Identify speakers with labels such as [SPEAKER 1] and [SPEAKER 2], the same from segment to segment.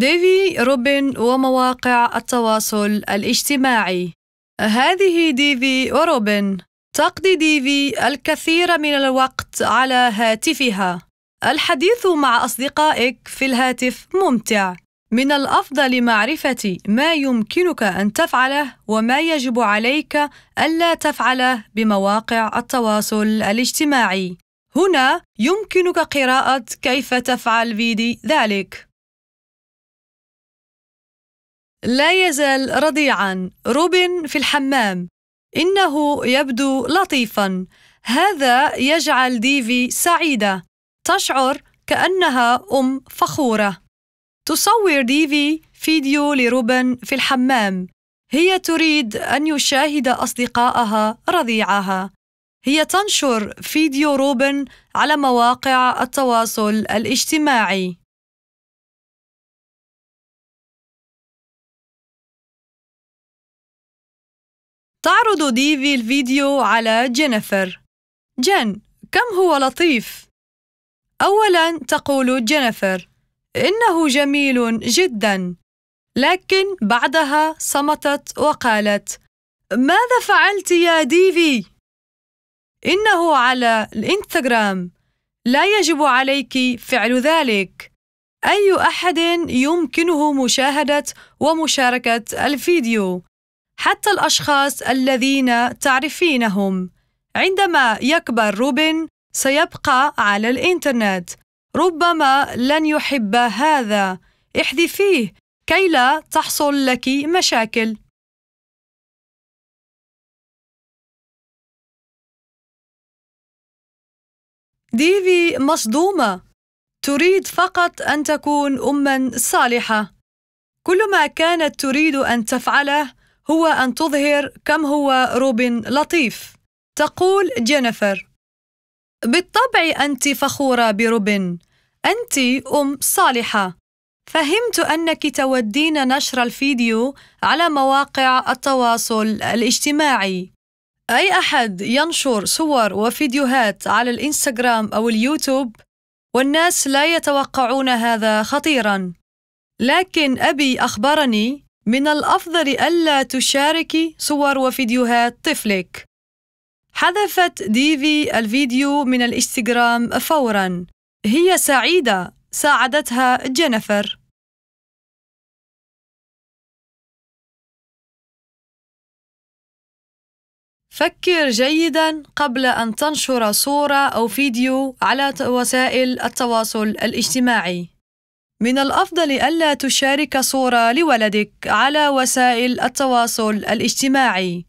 [SPEAKER 1] ديفي روبن ومواقع التواصل الاجتماعي هذه ديفي وروبن تقضي ديفي الكثير من الوقت على هاتفها الحديث مع أصدقائك في الهاتف ممتع من الأفضل معرفة ما يمكنك أن تفعله وما يجب عليك ألا تفعله بمواقع التواصل الاجتماعي هنا يمكنك قراءة كيف تفعل فيدي ذلك لا يزال رضيعا روبن في الحمام إنه يبدو لطيفا هذا يجعل ديفي سعيدة تشعر كأنها أم فخورة تصور ديفي فيديو لروبن في الحمام هي تريد أن يشاهد أصدقائها رضيعها هي تنشر فيديو روبن على مواقع التواصل الاجتماعي تعرض ديفي الفيديو على جينيفر جن كم هو لطيف أولا تقول جينيفر إنه جميل جدا لكن بعدها صمتت وقالت ماذا فعلت يا ديفي؟ إنه على الإنستغرام لا يجب عليك فعل ذلك أي أحد يمكنه مشاهدة ومشاركة الفيديو حتى الاشخاص الذين تعرفينهم عندما يكبر روبن سيبقى على الانترنت ربما لن يحب هذا احذفيه كي لا تحصل لك مشاكل ديفي مصدومة تريد فقط أن تكون أمًا صالحة كل ما كانت تريد أن تفعله هو أن تظهر كم هو روبن لطيف تقول جينيفر بالطبع أنت فخورة بروبن أنت أم صالحة فهمت أنك تودين نشر الفيديو على مواقع التواصل الاجتماعي أي أحد ينشر صور وفيديوهات على الإنستغرام أو اليوتيوب والناس لا يتوقعون هذا خطيرا لكن أبي أخبرني من الأفضل ألا تشاركي صور وفيديوهات طفلك. حذفت ديفي الفيديو من الإنستغرام فورا. هي سعيدة، ساعدتها جينيفر. فكر جيدا قبل أن تنشر صورة أو فيديو على وسائل التواصل الاجتماعي. من الأفضل ألا تشارك صورة لولدك على وسائل التواصل الاجتماعي.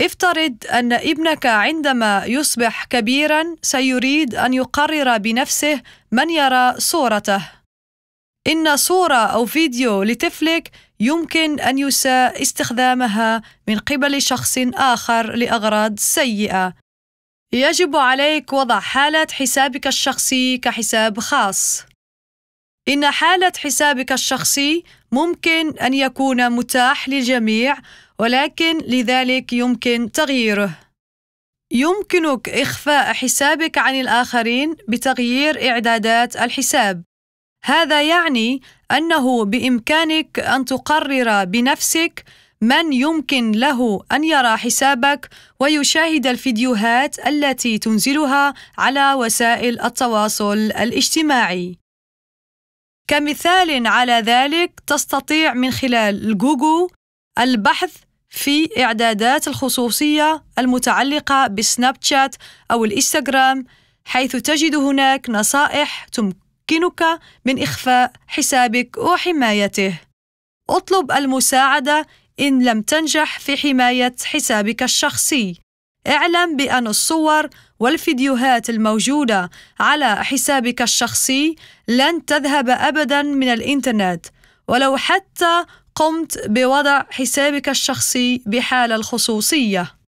[SPEAKER 1] افترض أن ابنك عندما يصبح كبيرًا سيريد أن يقرر بنفسه من يرى صورته. إن صورة أو فيديو لطفلك يمكن أن يساء استخدامها من قبل شخص آخر لأغراض سيئة. يجب عليك وضع حالة حسابك الشخصي كحساب خاص. إن حالة حسابك الشخصي ممكن أن يكون متاح للجميع ولكن لذلك يمكن تغييره. يمكنك إخفاء حسابك عن الآخرين بتغيير إعدادات الحساب. هذا يعني أنه بإمكانك أن تقرر بنفسك من يمكن له أن يرى حسابك ويشاهد الفيديوهات التي تنزلها على وسائل التواصل الاجتماعي. كمثال على ذلك تستطيع من خلال جوجل البحث في إعدادات الخصوصية المتعلقة بسناب شات أو الإنستغرام حيث تجد هناك نصائح تمكنك من إخفاء حسابك وحمايته. اطلب المساعدة إن لم تنجح في حماية حسابك الشخصي. اعلم بأن الصور والفيديوهات الموجودة على حسابك الشخصي لن تذهب أبدا من الإنترنت ولو حتى قمت بوضع حسابك الشخصي بحال
[SPEAKER 2] الخصوصية